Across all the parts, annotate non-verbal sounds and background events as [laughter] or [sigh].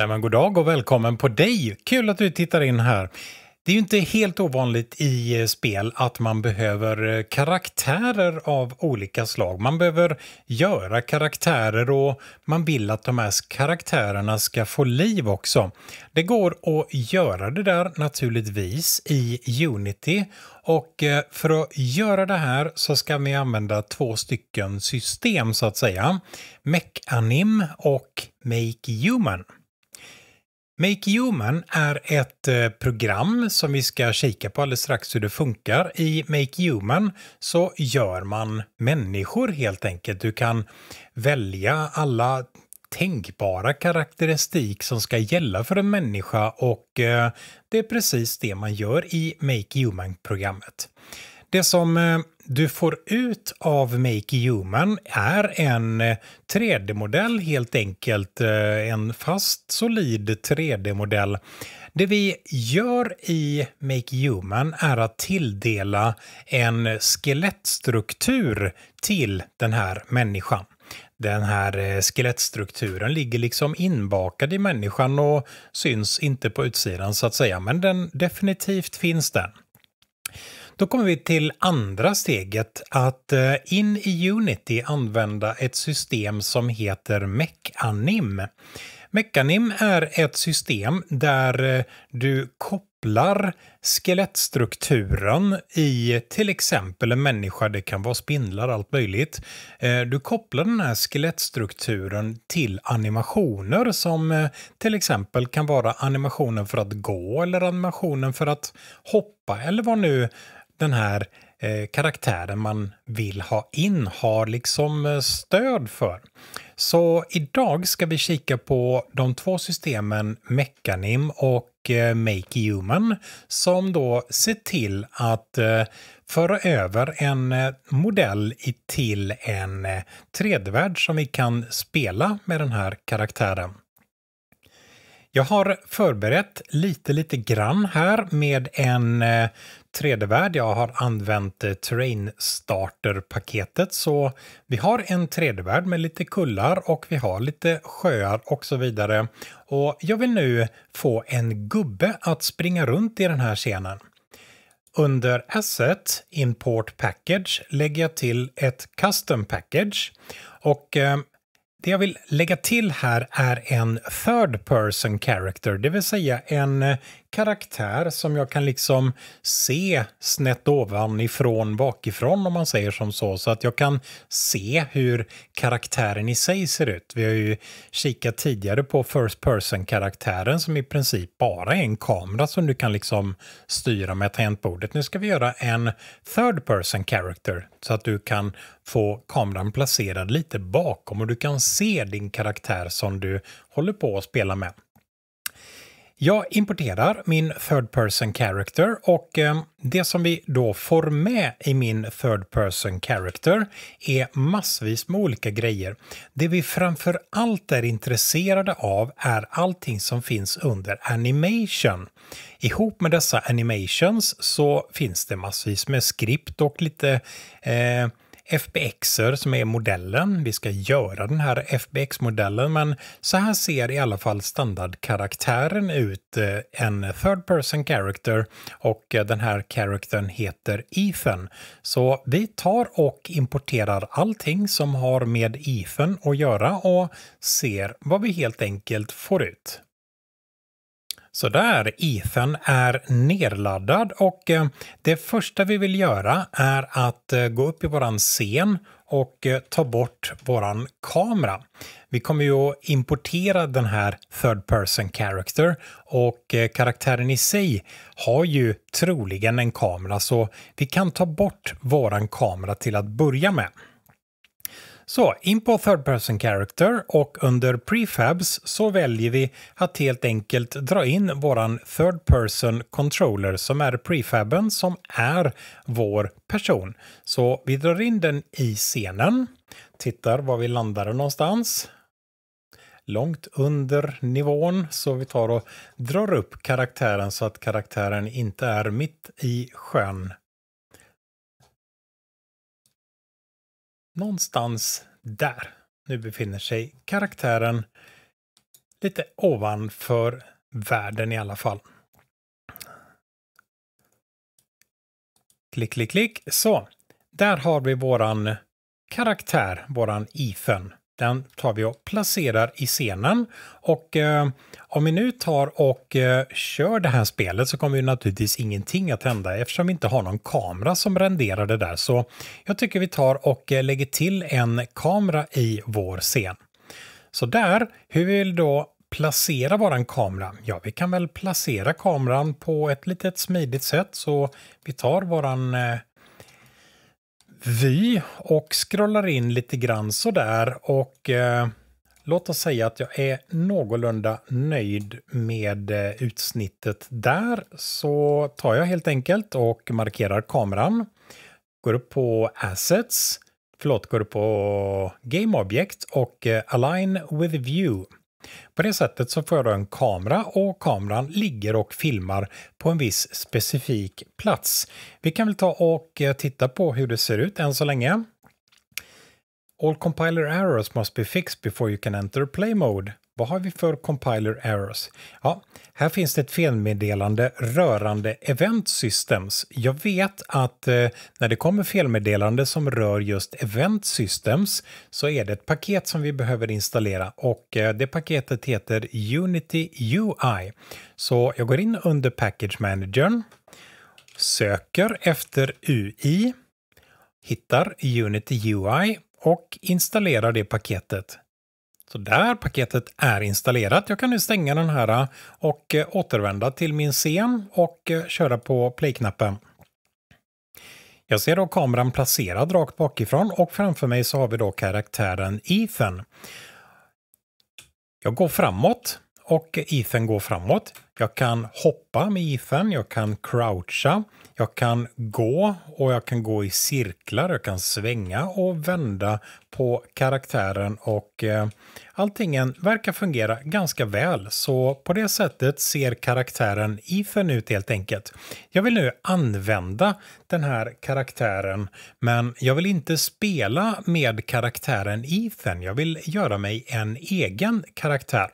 Nej, men god dag och välkommen på dig! Kul att du tittar in här. Det är ju inte helt ovanligt i eh, spel att man behöver eh, karaktärer av olika slag. Man behöver göra karaktärer och man vill att de här karaktärerna ska få liv också. Det går att göra det där naturligtvis i Unity och eh, för att göra det här så ska vi använda två stycken system så att säga. Mechanim och MakeHuman. Human. Make Human är ett eh, program som vi ska kika på alldeles strax hur det funkar. I Make Human så gör man människor helt enkelt. Du kan välja alla tänkbara karaktäristik som ska gälla för en människa och eh, det är precis det man gör i Make Human-programmet. Det som eh, du får ut av Make Human är en 3D-modell eh, helt enkelt. Eh, en fast, solid 3D-modell. Det vi gör i Make Human är att tilldela en skelettstruktur till den här människan den här eh, skelettstrukturen ligger liksom inbakad i människan och syns inte på utsidan så att säga, men den definitivt finns där. Då kommer vi till andra steget, att eh, in i Unity använda ett system som heter Mechanim. Mechanim är ett system där eh, du kopplar skelettstrukturen i till exempel en människa, det kan vara spindlar, allt möjligt. Eh, du kopplar den här skelettstrukturen till animationer som till exempel kan vara animationen för att gå eller animationen för att hoppa eller vad nu den här eh, karaktären man vill ha in har liksom eh, stöd för. Så idag ska vi kika på de två systemen Mechanim och eh, Make Human som då ser till att eh, föra över en eh, modell till en eh, 3D-värld som vi kan spela med den här karaktären. Jag har förberett lite, lite grann här med en eh, 3D-värld. Jag har använt eh, Terrain Starter-paketet så vi har en 3D-värld med lite kullar och vi har lite sjöar och så vidare. Och jag vill nu få en gubbe att springa runt i den här scenen. Under Asset Import Package lägger jag till ett Custom Package och eh, det jag vill lägga till här är en third person character, det vill säga en eh, karaktär som jag kan liksom se snett ovanifrån bakifrån om man säger som så. Så att jag kan se hur karaktären i sig ser ut. Vi har ju kikat tidigare på first person-karaktären som i princip bara är en kamera som du kan liksom styra med tangentbordet. Nu ska vi göra en third person character så att du kan få kameran placerad lite bakom och du kan se din karaktär som du håller på att spela med. Jag importerar min third person character och eh, det som vi då får med i min third person character är massvis med olika grejer. Det vi framför allt är intresserade av är allting som finns under animation. Ihop med dessa animations så finns det massvis med skript och lite eh, FBXer som är modellen. Vi ska göra den här FBX-modellen, men så här ser i alla fall standardkaraktären ut. Eh, en third person character och eh, den här karaktären heter Ethan. Så vi tar och importerar allting som har med Ethan att göra och ser vad vi helt enkelt får ut. Sådär, Ethan är nerladdad och eh, det första vi vill göra är att eh, gå upp i våran scen och eh, ta bort våran kamera. Vi kommer ju att importera den här third person character och karaktären i sig har ju troligen en kamera så vi kan ta bort våran kamera till att börja med. Så in på Third Person Character och under Prefabs så väljer vi att helt enkelt dra in våran Third Person Controller som är prefaben som är vår person. Så vi drar in den i scenen, tittar var vi landar någonstans långt under nivån så vi tar och drar upp karaktären så att karaktären inte är mitt i sjön någonstans där. Nu befinner sig karaktären lite ovanför världen i alla fall. Klick, klick, klick. Så, där har vi våran karaktär, våran Ethan den tar vi och placerar i scenen. Och eh, om vi nu tar och eh, kör det här spelet så kommer ju naturligtvis ingenting att hända eftersom vi inte har någon kamera som renderar det där. Så jag tycker vi tar och eh, lägger till en kamera i vår scen. Så där, hur vi vill då placera våran kamera? Ja, vi kan väl placera kameran på ett litet smidigt sätt så vi tar våran eh, Vy och scrollar in lite grann sådär och eh, låt oss säga att jag är någorlunda nöjd med eh, utsnittet där så tar jag helt enkelt och markerar kameran. Går upp på Assets, förlåt, går upp på Game Object och eh, Align with View. På det sättet så får jag då en kamera och kameran ligger och filmar på en viss specifik plats. Vi kan väl ta och eh, titta på hur det ser ut än så länge. All compiler errors must be fixed before you can enter play mode. Vad har vi för compiler errors? Ja, här finns det ett felmeddelande rörande event systems. Jag vet att eh, när det kommer felmeddelande som rör just event systems så är det ett paket som vi behöver installera och eh, det paketet heter Unity UI. Så jag går in under Package Managern, söker efter UI, hittar Unity UI och installerar det paketet. Så där, paketet är installerat. Jag kan nu stänga den här eh, och eh, återvända till min scen och eh, köra på play-knappen. Jag ser då kameran placerad rakt bakifrån och framför mig så har vi då karaktären Ethan. Jag går framåt och Ethan går framåt. Jag kan hoppa med Ethan, jag kan croucha, jag kan gå och jag kan gå i cirklar, jag kan svänga och vända på karaktären och eh, alltingen verkar fungera ganska väl. Så på det sättet ser karaktären Ethan ut helt enkelt. Jag vill nu använda den här karaktären men jag vill inte spela med karaktären Ethan. Jag vill göra mig en egen karaktär.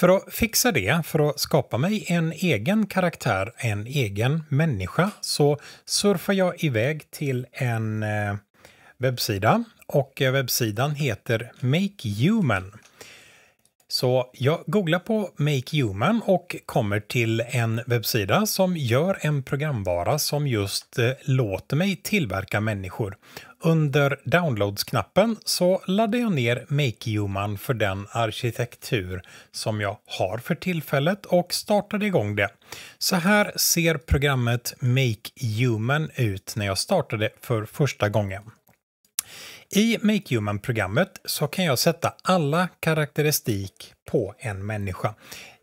För att fixa det, för att skapa mig en egen karaktär, en egen människa, så surfar jag iväg till en eh, webbsida och eh, webbsidan heter Make Human. Så jag googlar på Make Human och kommer till en webbsida som gör en programvara som just eh, låter mig tillverka människor. Under Downloads-knappen så laddar jag ner MakeHuman för den arkitektur som jag har för tillfället och startade igång det. Så här ser programmet MakeHuman ut när jag startade för första gången. I MakeHuman-programmet så kan jag sätta alla karaktäristik på en människa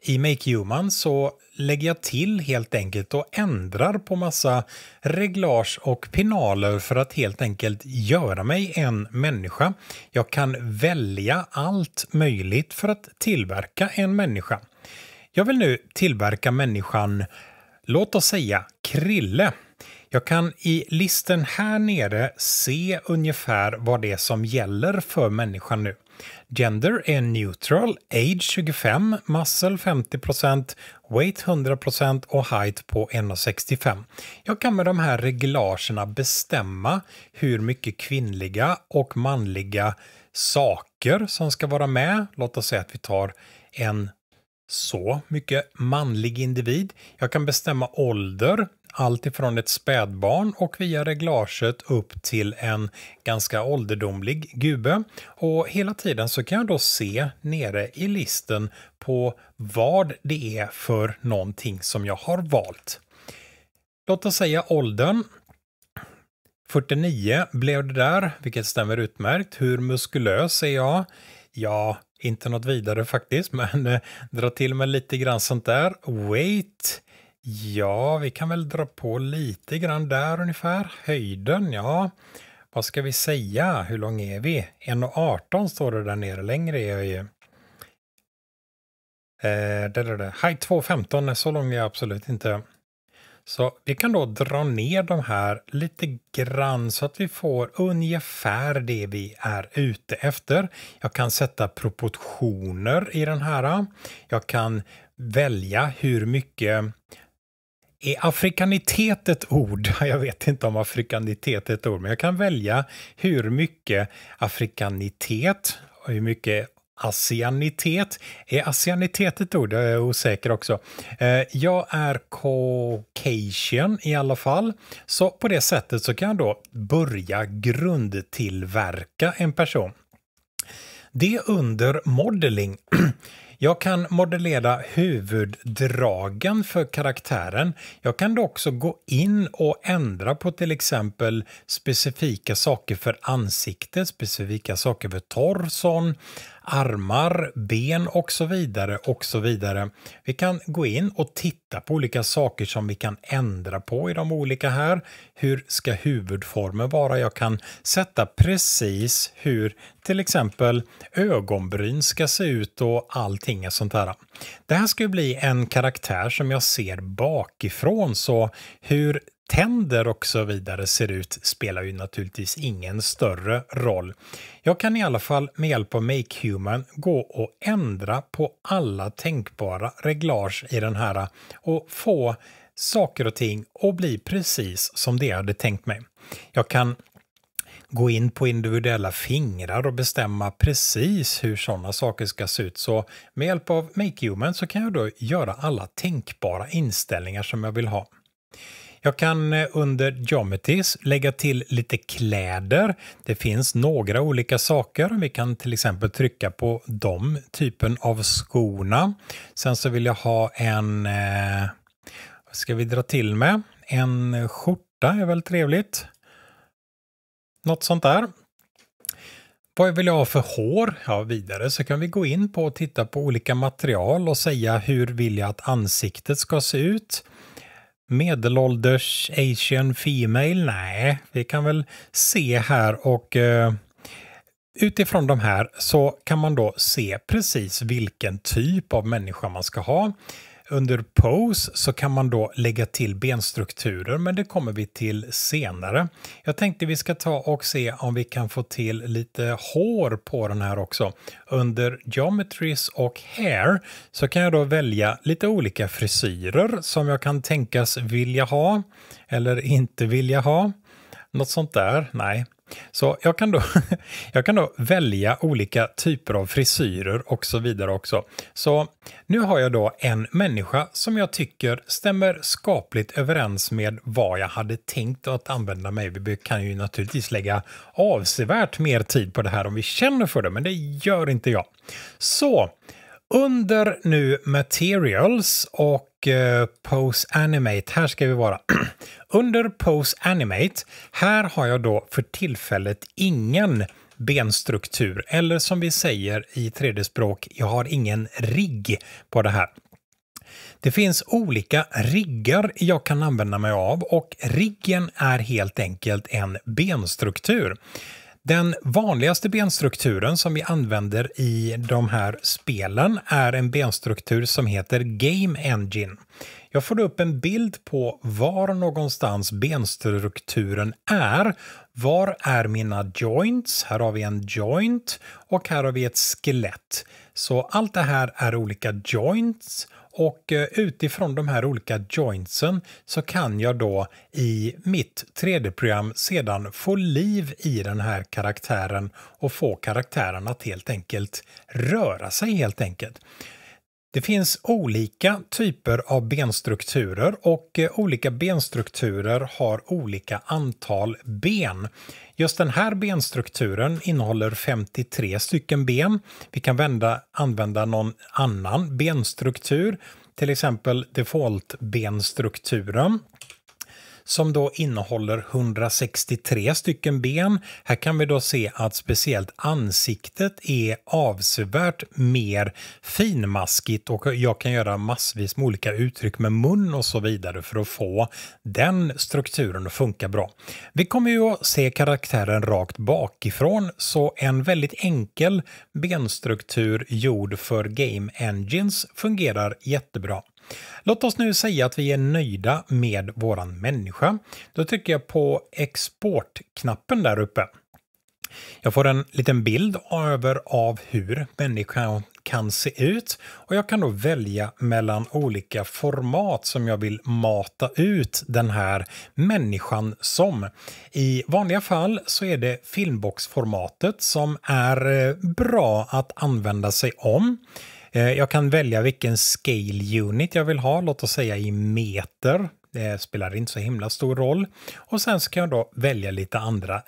i Make Human så lägger jag till helt enkelt och ändrar på massa reglage och pinaler för att helt enkelt göra mig en människa. Jag kan välja allt möjligt för att tillverka en människa. Jag vill nu tillverka människan, låt oss säga Krille. Jag kan i listen här nere se ungefär vad det är som gäller för människan nu. Gender är neutral, age 25, muscle 50 weight 100 och height på 1,65. Jag kan med de här reglagerna bestämma hur mycket kvinnliga och manliga saker som ska vara med. Låt oss säga att vi tar en så mycket manlig individ. Jag kan bestämma ålder, allt ifrån ett spädbarn och via reglaget upp till en ganska ålderdomlig gube. Och hela tiden så kan jag då se nere i listen på vad det är för någonting som jag har valt. Låt oss säga åldern. 49 blev det där, vilket stämmer utmärkt. Hur muskulös är jag? Ja, inte något vidare faktiskt, [laughs] men eh, dra till med lite grann sånt där. Weight Ja, vi kan väl dra på lite grann där ungefär. Höjden, ja. Vad ska vi säga? Hur lång är vi? 1,18 står det där nere. Längre är jag ju. Eh, där, där, 2,15, så lång är jag absolut inte. Så vi kan då dra ner de här lite grann så att vi får ungefär det vi är ute efter. Jag kan sätta proportioner i den här. Jag kan välja hur mycket är afrikanitet ett ord? [laughs] Jag vet inte om afrikanitet är ett ord, men jag kan välja hur mycket afrikanitet och hur mycket asianitet. Är asianitet ett ord? Jag är osäker också. Eh, jag är Caucasian i alla fall. Så på det sättet så kan jag då börja grundtillverka en person. Det under modeling [clears throat] Jag kan modellera huvuddragen för karaktären. Jag kan då också gå in och ändra på till exempel specifika saker för ansikte, specifika saker för torson, armar, ben och så vidare och så vidare. Vi kan gå in och titta på olika saker som vi kan ändra på i de olika här. Hur ska huvudformen vara? Jag kan sätta precis hur till exempel ögonbryn ska se ut och allting sånt där. Det här ska bli en karaktär som jag ser bakifrån så hur tänder och så vidare ser ut spelar ju naturligtvis ingen större roll. Jag kan i alla fall med hjälp av Make Human gå och ändra på alla tänkbara reglage i den här och få saker och ting att bli precis som det jag hade tänkt mig. Jag kan gå in på individuella fingrar och bestämma precis hur sådana saker ska se ut. Så med hjälp av Make Human så kan jag då göra alla tänkbara inställningar som jag vill ha. Jag kan eh, under Geometries lägga till lite kläder. Det finns några olika saker. Vi kan till exempel trycka på de typen av skorna. Sen så vill jag ha en... Eh, vad ska vi dra till med? En skjorta är väl trevligt? Något sånt där. Vad vill jag ha för hår? Ja, vidare så kan vi gå in på och titta på olika material och säga hur vill jag att ansiktet ska se ut? medelålders asian female? Nej, vi kan väl se här och eh, utifrån de här så kan man då se precis vilken typ av människa man ska ha. Under pose så kan man då lägga till benstrukturer, men det kommer vi till senare. Jag tänkte vi ska ta och se om vi kan få till lite hår på den här också. Under geometries och hair så kan jag då välja lite olika frisyrer som jag kan tänkas vilja ha eller inte vilja ha. Något sånt där? Nej. Så jag kan, då, [laughs] jag kan då välja olika typer av frisyrer och så vidare också. Så nu har jag då en människa som jag tycker stämmer skapligt överens med vad jag hade tänkt att använda mig Vi kan ju naturligtvis lägga avsevärt mer tid på det här om vi känner för det, men det gör inte jag. Så under nu Materials och eh, Pose Animate, här ska vi vara. [clears throat] Under Pose Animate, här har jag då för tillfället ingen benstruktur, eller som vi säger i 3D-språk, jag har ingen rigg på det här. Det finns olika riggar jag kan använda mig av och riggen är helt enkelt en benstruktur. Den vanligaste benstrukturen som vi använder i de här spelen är en benstruktur som heter Game Engine. Jag får upp en bild på var någonstans benstrukturen är. Var är mina joints? Här har vi en joint och här har vi ett skelett. Så allt det här är olika joints och eh, utifrån de här olika jointsen så kan jag då i mitt 3D-program sedan få liv i den här karaktären och få karaktären att helt enkelt röra sig helt enkelt. Det finns olika typer av benstrukturer och eh, olika benstrukturer har olika antal ben. Just den här benstrukturen innehåller 53 stycken ben. Vi kan vända, använda någon annan benstruktur, till exempel default-benstrukturen som då innehåller 163 stycken ben. Här kan vi då se att speciellt ansiktet är avsevärt mer finmaskigt och jag kan göra massvis med olika uttryck med mun och så vidare för att få den strukturen att funka bra. Vi kommer ju att se karaktären rakt bakifrån så en väldigt enkel benstruktur gjord för Game Engines fungerar jättebra. Låt oss nu säga att vi är nöjda med våran människa. Då trycker jag på exportknappen där uppe. Jag får en liten bild över av hur människan kan se ut och jag kan då välja mellan olika format som jag vill mata ut den här människan som. I vanliga fall så är det filmboxformatet som är eh, bra att använda sig om. Eh, jag kan välja vilken scale unit jag vill ha, låt oss säga i meter. Det eh, spelar inte så himla stor roll. Och sen så kan jag då välja lite andra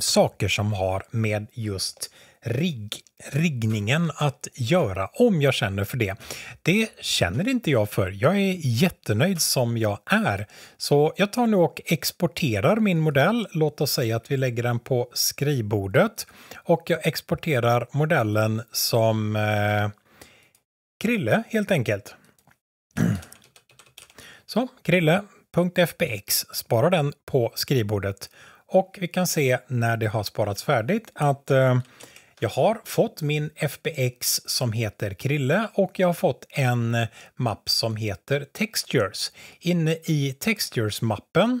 saker som har med just rigg, riggningen att göra om jag känner för det. Det känner inte jag för. Jag är jättenöjd som jag är. Så jag tar nu och exporterar min modell. Låt oss säga att vi lägger den på skrivbordet och jag exporterar modellen som eh, Krille helt enkelt. Så, krille.fbx, spara den på skrivbordet. Och vi kan se när det har sparats färdigt att eh, jag har fått min FBX som heter Krille och jag har fått en mapp som heter Textures. Inne i Textures-mappen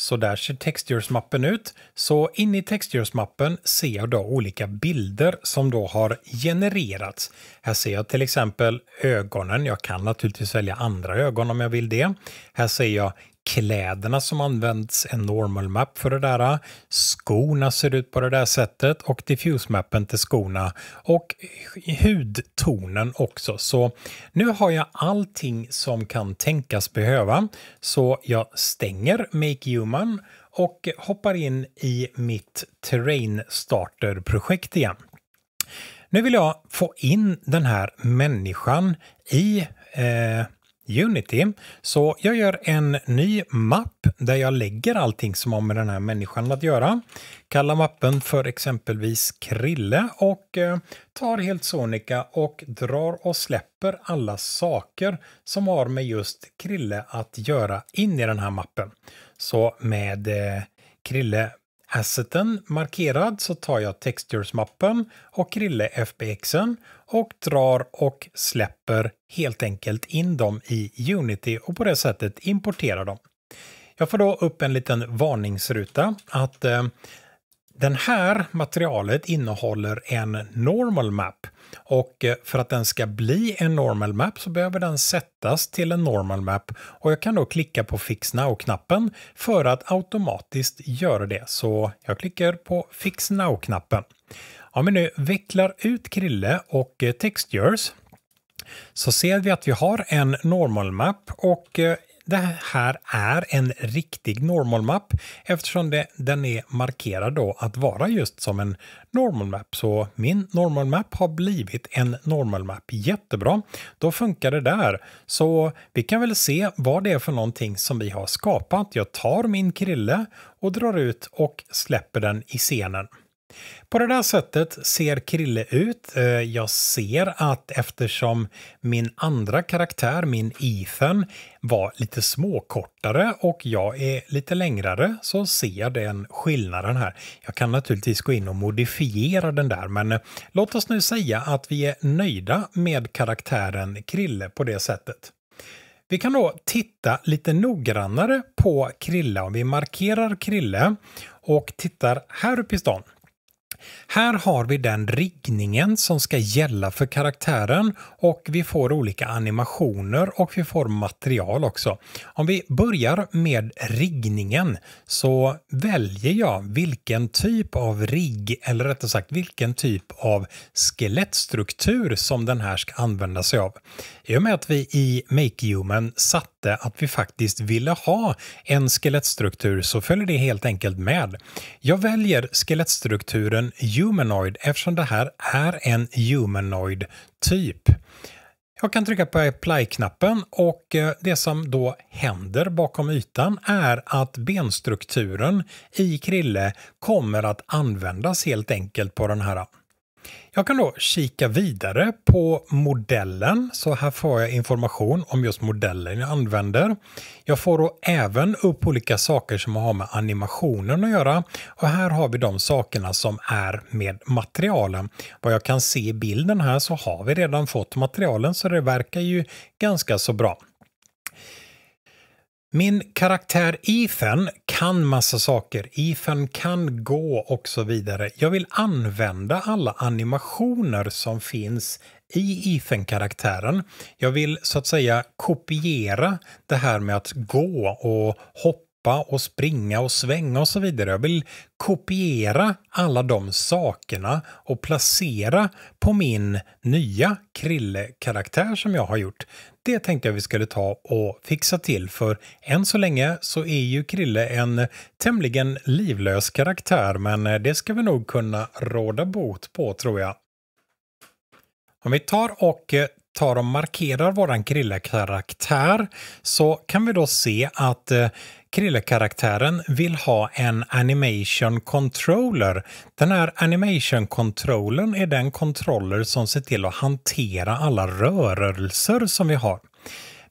så där ser textures-mappen ut. Så inne i textures-mappen ser jag då olika bilder som då har genererats. Här ser jag till exempel ögonen. Jag kan naturligtvis välja andra ögon om jag vill det. Här ser jag Kläderna som används en normal map för det där. Skorna ser ut på det där sättet och diffuse-mappen till skorna. Och hudtonen också. Så nu har jag allting som kan tänkas behöva. Så jag stänger Make Human och hoppar in i mitt Terrain Starter-projekt igen. Nu vill jag få in den här människan i eh, Unity. Så jag gör en ny mapp där jag lägger allting som har med den här människan att göra. Kallar mappen för exempelvis Krille och eh, tar helt Sonika och drar och släpper alla saker som har med just Krille att göra in i den här mappen. Så med eh, Krille Asseten markerad så tar jag Textures-mappen och Krille FBXen och drar och släpper helt enkelt in dem i Unity och på det sättet importerar dem. Jag får då upp en liten varningsruta att eh, den här materialet innehåller en normal map och eh, för att den ska bli en normal map så behöver den sättas till en normal map och jag kan då klicka på Fix Now-knappen för att automatiskt göra det. Så jag klickar på Fix Now-knappen. Om vi nu vecklar ut Krille och eh, Textures så ser vi att vi har en normal map och eh, det här är en riktig normal normalmapp eftersom det, den är markerad då att vara just som en normal normalmapp. Så min normal normalmapp har blivit en normal normalmapp. Jättebra, då funkar det där. Så vi kan väl se vad det är för någonting som vi har skapat. Jag tar min krille och drar ut och släpper den i scenen. På det där sättet ser Krille ut. Eh, jag ser att eftersom min andra karaktär, min Ethan, var lite småkortare och jag är lite längre så ser jag den skillnaden här. Jag kan naturligtvis gå in och modifiera den där men eh, låt oss nu säga att vi är nöjda med karaktären Krille på det sättet. Vi kan då titta lite noggrannare på Krille om vi markerar Krille och tittar här uppe i stan här har vi den riggningen som ska gälla för karaktären och vi får olika animationer och vi får material också. Om vi börjar med riggningen så väljer jag vilken typ av rigg eller rättare sagt vilken typ av skelettstruktur som den här ska använda sig av i och med att vi i Make Human satte att vi faktiskt ville ha en skelettstruktur så följer det helt enkelt med. Jag väljer skelettstrukturen Humanoid eftersom det här är en Humanoid typ. Jag kan trycka på apply-knappen och eh, det som då händer bakom ytan är att benstrukturen i Krille kommer att användas helt enkelt på den här jag kan då kika vidare på modellen, så här får jag information om just modellen jag använder. Jag får då även upp olika saker som har med animationen att göra och här har vi de sakerna som är med materialen. Vad jag kan se i bilden här så har vi redan fått materialen så det verkar ju ganska så bra. Min karaktär Ethan kan massa saker. Ethan kan gå och så vidare. Jag vill använda alla animationer som finns i Ethan-karaktären. Jag vill så att säga kopiera det här med att gå och hoppa hoppa och springa och svänga och så vidare. Jag vill kopiera alla de sakerna och placera på min nya Krille-karaktär som jag har gjort. Det tänkte jag vi skulle ta och fixa till för än så länge så är ju Krille en tämligen livlös karaktär men eh, det ska vi nog kunna råda bot på tror jag. Om vi tar och eh, tar och markerar våran Krille-karaktär så kan vi då se att eh, Krille-karaktären vill ha en animation controller. Den här animation controllern är den kontroller som ser till att hantera alla rörelser som vi har.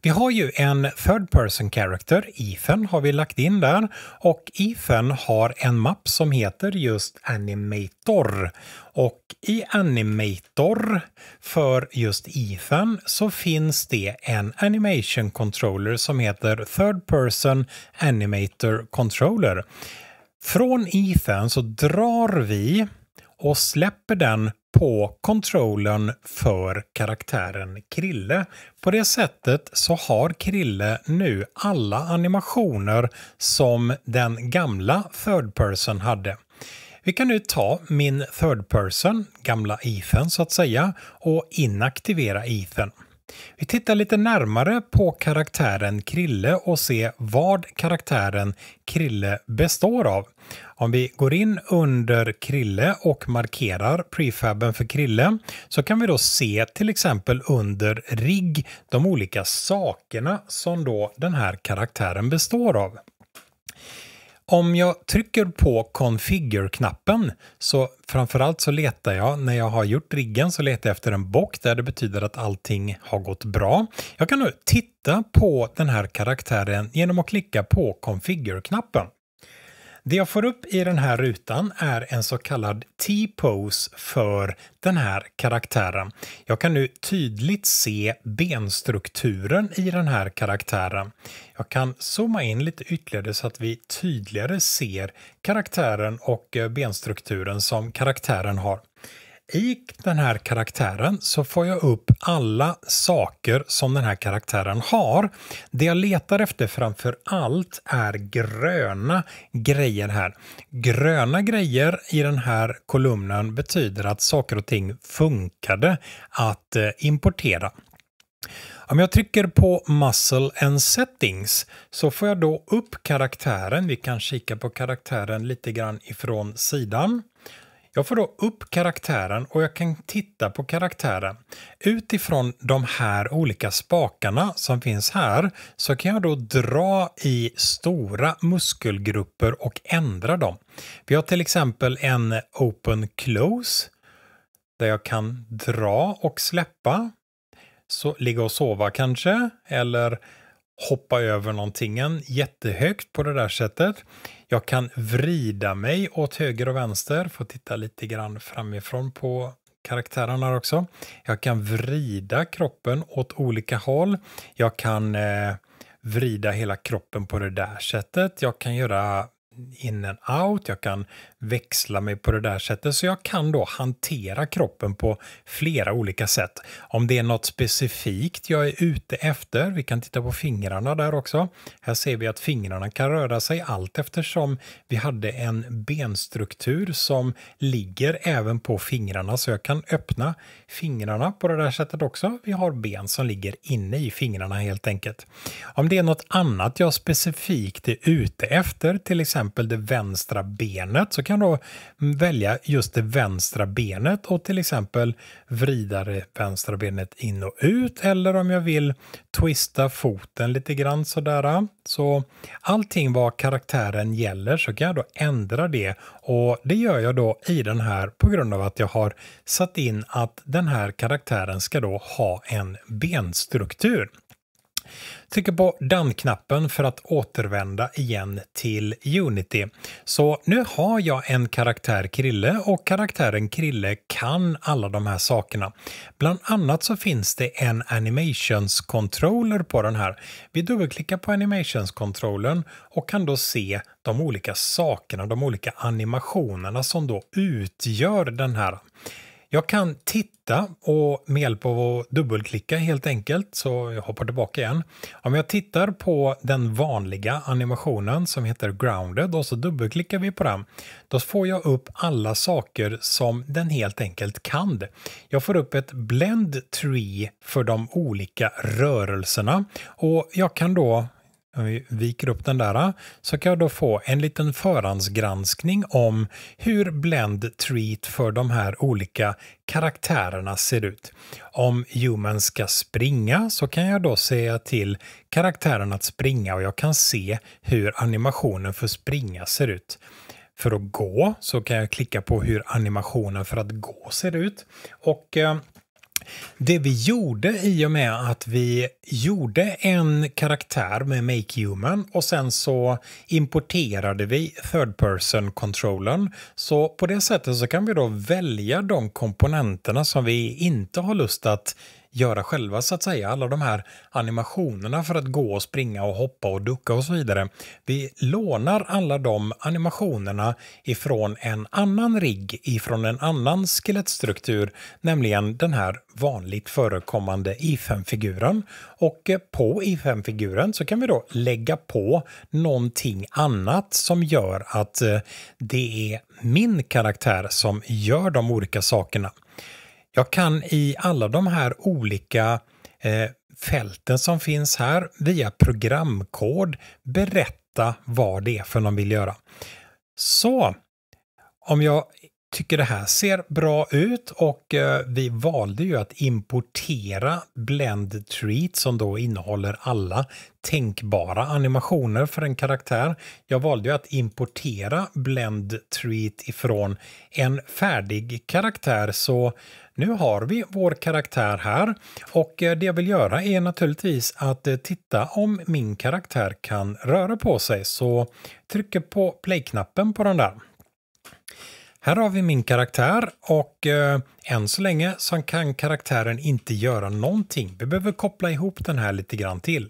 Vi har ju en third person character, Ethan, har vi lagt in där. Och Ethan har en mapp som heter just Animator. Och i Animator för just Ethan så finns det en animation controller som heter third person animator controller. Från Ethan så drar vi och släpper den på kontrollen för karaktären Krille. På det sättet så har Krille nu alla animationer som den gamla third person hade. Vi kan nu ta min third person, gamla Ethan så att säga, och inaktivera Ethan. Vi tittar lite närmare på karaktären Krille och ser vad karaktären Krille består av. Om vi går in under Krille och markerar prefabben för Krille så kan vi då se till exempel under rigg de olika sakerna som då den här karaktären består av. Om jag trycker på configure-knappen så framförallt så letar jag, när jag har gjort riggen så letar jag efter en bock där det betyder att allting har gått bra. Jag kan nu titta på den här karaktären genom att klicka på configure-knappen. Det jag får upp i den här rutan är en så kallad T-pose för den här karaktären. Jag kan nu tydligt se benstrukturen i den här karaktären. Jag kan zooma in lite ytterligare så att vi tydligare ser karaktären och eh, benstrukturen som karaktären har i den här karaktären så får jag upp alla saker som den här karaktären har. Det jag letar efter framför allt är gröna grejer här. Gröna grejer i den här kolumnen betyder att saker och ting funkade att eh, importera. Om jag trycker på Muscle and Settings så får jag då upp karaktären. Vi kan kika på karaktären lite grann ifrån sidan. Jag får då upp karaktären och jag kan titta på karaktären. Utifrån de här olika spakarna som finns här så kan jag då dra i stora muskelgrupper och ändra dem. Vi har till exempel en open close där jag kan dra och släppa. Så, ligga och sova kanske, eller hoppa över någonting jättehögt på det där sättet. Jag kan vrida mig åt höger och vänster, får titta lite grann framifrån på karaktärerna också. Jag kan vrida kroppen åt olika håll. Jag kan eh, vrida hela kroppen på det där sättet. Jag kan göra in and out, jag kan växla mig på det där sättet. Så jag kan då hantera kroppen på flera olika sätt. Om det är något specifikt jag är ute efter, vi kan titta på fingrarna där också. Här ser vi att fingrarna kan röra sig allt eftersom vi hade en benstruktur som ligger även på fingrarna. Så jag kan öppna fingrarna på det där sättet också. Vi har ben som ligger inne i fingrarna helt enkelt. Om det är något annat jag specifikt är ute efter, till exempel exempel det vänstra benet så kan du välja just det vänstra benet och till exempel vrida det vänstra benet in och ut eller om jag vill twista foten lite grann sådär. Så allting vad karaktären gäller så kan jag då ändra det och det gör jag då i den här på grund av att jag har satt in att den här karaktären ska då ha en benstruktur. Trycker på done-knappen för att återvända igen till Unity. Så nu har jag en karaktär Krille och karaktären Krille kan alla de här sakerna. Bland annat så finns det en animations controller på den här. Vi dubbelklickar på animations controllern och kan då se de olika sakerna, de olika animationerna som då utgör den här jag kan titta och med hjälp av att dubbelklicka helt enkelt, så jag hoppar tillbaka igen. Om jag tittar på den vanliga animationen som heter grounded och så dubbelklickar vi på den, då får jag upp alla saker som den helt enkelt kan. Jag får upp ett blend tree för de olika rörelserna och jag kan då om vi viker upp den där, så kan jag då få en liten förhandsgranskning om hur Blend Treat för de här olika karaktärerna ser ut. Om human ska springa så kan jag då säga till karaktären att springa och jag kan se hur animationen för springa ser ut. För att gå så kan jag klicka på hur animationen för att gå ser ut. Och eh, det vi gjorde i och med att vi gjorde en karaktär med Make Human och sen så importerade vi third person-kontrollen. Så på det sättet så kan vi då välja de komponenterna som vi inte har lust att göra själva så att säga. Alla de här animationerna för att gå och springa och hoppa och ducka och så vidare. Vi lånar alla de animationerna ifrån en annan rigg, ifrån en annan skelettstruktur, nämligen den här vanligt förekommande i5-figuren. Och eh, på i5-figuren så kan vi då lägga på någonting annat som gör att eh, det är min karaktär som gör de olika sakerna. Jag kan i alla de här olika eh, fälten som finns här via programkod berätta vad det är för de vill göra. Så om jag tycker det här ser bra ut och eh, vi valde ju att importera Blend Treat som då innehåller alla tänkbara animationer för en karaktär. Jag valde ju att importera Blend Treat ifrån en färdig karaktär så nu har vi vår karaktär här och eh, det jag vill göra är naturligtvis att eh, titta om min karaktär kan röra på sig så trycker på play-knappen på den där. Här har vi min karaktär och eh, än så länge så kan karaktären inte göra någonting. Vi behöver koppla ihop den här lite grann till.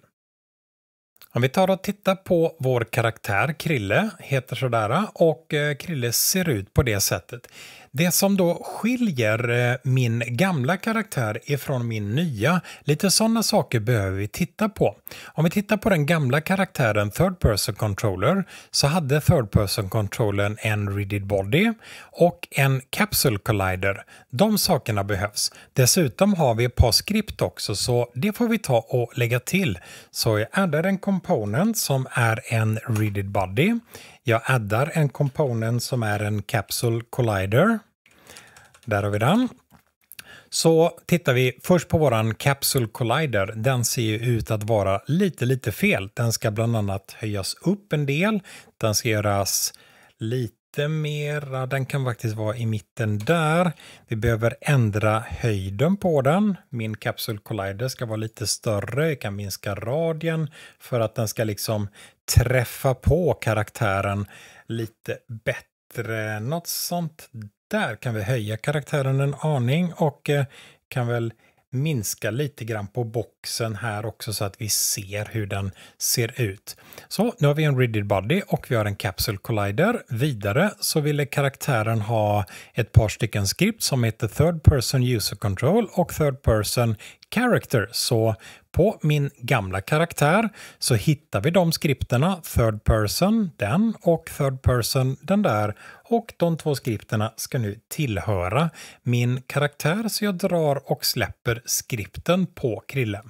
Om vi tar och tittar på vår karaktär Krille, heter sådär, och eh, Krille ser ut på det sättet. Det som då skiljer eh, min gamla karaktär ifrån min nya, lite sådana saker behöver vi titta på. Om vi tittar på den gamla karaktären Third Person Controller så hade Third Person Controllern en Rigid Body och en Capsule Collider. De sakerna behövs. Dessutom har vi ett par skript också så det får vi ta och lägga till. Så jag addar en component som är en Rigid Body. Jag addar en komponent som är en Capsule Collider. Där har vi den. Så tittar vi först på våran Capsule Collider. Den ser ju ut att vara lite, lite fel. Den ska bland annat höjas upp en del. Den ska göras lite mera. Den kan faktiskt vara i mitten där. Vi behöver ändra höjden på den. Min Capsule Collider ska vara lite större. Jag kan minska radien för att den ska liksom träffa på karaktären lite bättre. Något sånt där kan vi höja karaktären en aning och eh, kan väl minska lite grann på boxen här också så att vi ser hur den ser ut. Så nu har vi en rigid body och vi har en capsule collider. Vidare så ville karaktären ha ett par stycken skript som heter third person user control och third person Character. Så på min gamla karaktär så hittar vi de skripterna Third Person, den och Third Person, den där. Och de två skripterna ska nu tillhöra min karaktär så jag drar och släpper skripten på krillen.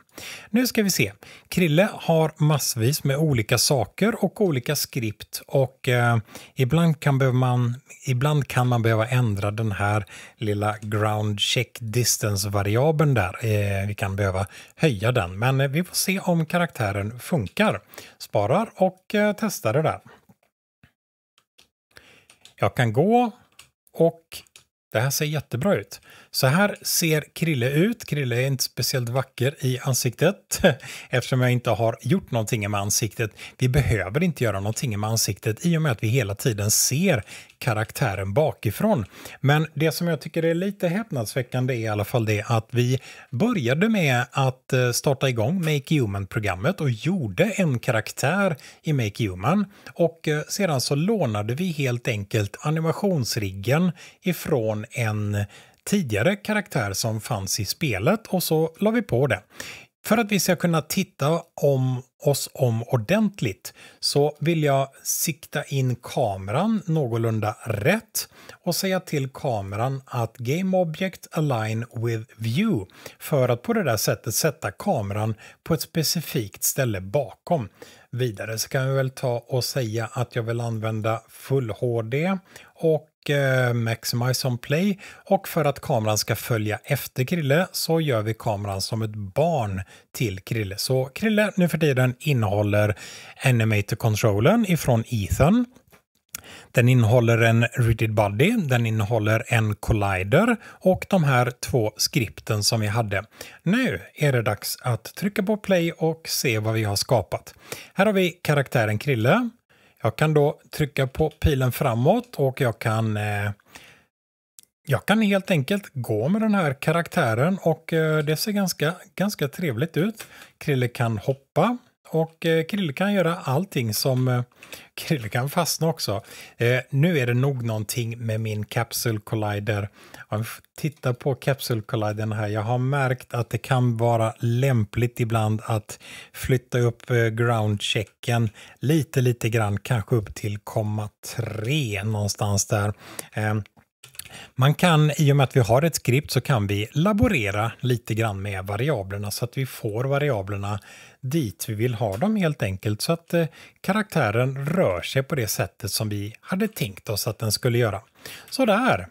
Nu ska vi se. Krille har massvis med olika saker och olika skript och eh, ibland, kan man, ibland kan man behöva ändra den här lilla ground check distance-variabeln där. Eh, vi kan behöva höja den, men eh, vi får se om karaktären funkar. Sparar och eh, testar det där. Jag kan gå och det här ser jättebra ut. Så här ser Krille ut. Krille är inte speciellt vacker i ansiktet [laughs] eftersom jag inte har gjort någonting med ansiktet. Vi behöver inte göra någonting med ansiktet i och med att vi hela tiden ser karaktären bakifrån. Men det som jag tycker är lite häpnadsväckande är i alla fall det att vi började med att eh, starta igång Make Human-programmet och gjorde en karaktär i Make Human och eh, sedan så lånade vi helt enkelt animationsriggen ifrån sedan en tidigare karaktär som fanns i spelet och så la vi på det. För att vi ska kunna titta om oss om ordentligt så vill jag sikta in kameran någorlunda rätt och säga till kameran att Game Object Align with View för att på det där sättet sätta kameran på ett specifikt ställe bakom. Vidare så kan vi väl ta och säga att jag vill använda Full HD och eh, Maximize on Play och för att kameran ska följa efter Krille så gör vi kameran som ett barn till Krille. Så Krille nu för tiden innehåller animator controllern ifrån Ethan den innehåller en rigid body, den innehåller en collider och de här två skripten som vi hade. Nu är det dags att trycka på play och se vad vi har skapat. Här har vi karaktären Krille. Jag kan då trycka på pilen framåt och jag kan eh, jag kan helt enkelt gå med den här karaktären och eh, det ser ganska, ganska trevligt ut. Krille kan hoppa, och eh, Krille kan göra allting som... Eh, Krille kan fastna också. Eh, nu är det nog någonting med min Capsule Collider. Om vi tittar på Capsule Collidern här. Jag har märkt att det kan vara lämpligt ibland att flytta upp eh, groundchecken lite, lite grann. Kanske upp till komma 3 någonstans där. Ehm, man kan, i och med att vi har ett skript, så kan vi laborera lite grann med variablerna så att vi får variablerna dit vi vill ha dem helt enkelt. Så att eh, karaktären rör sig på det sättet som vi hade tänkt oss att den skulle göra. Sådär.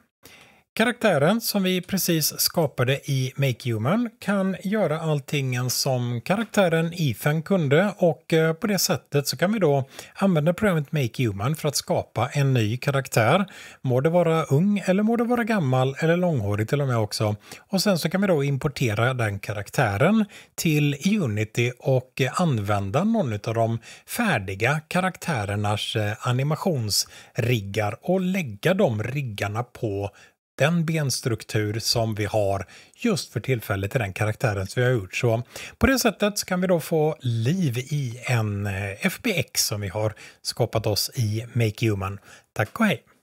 Karaktären som vi precis skapade i Make Human kan göra allting som karaktären Ethan kunde och eh, på det sättet så kan vi då använda programmet Make Human för att skapa en ny karaktär. Må det vara ung eller må det vara gammal eller långhårig till och med också. Och sen så kan vi då importera den karaktären till Unity och eh, använda någon av de färdiga karaktärernas eh, animationsriggar och lägga de riggarna på den benstruktur som vi har just för tillfället i den karaktären som vi har gjort. Så på det sättet så kan vi då få liv i en eh, FBX som vi har skapat oss i Make Human. Tack och hej!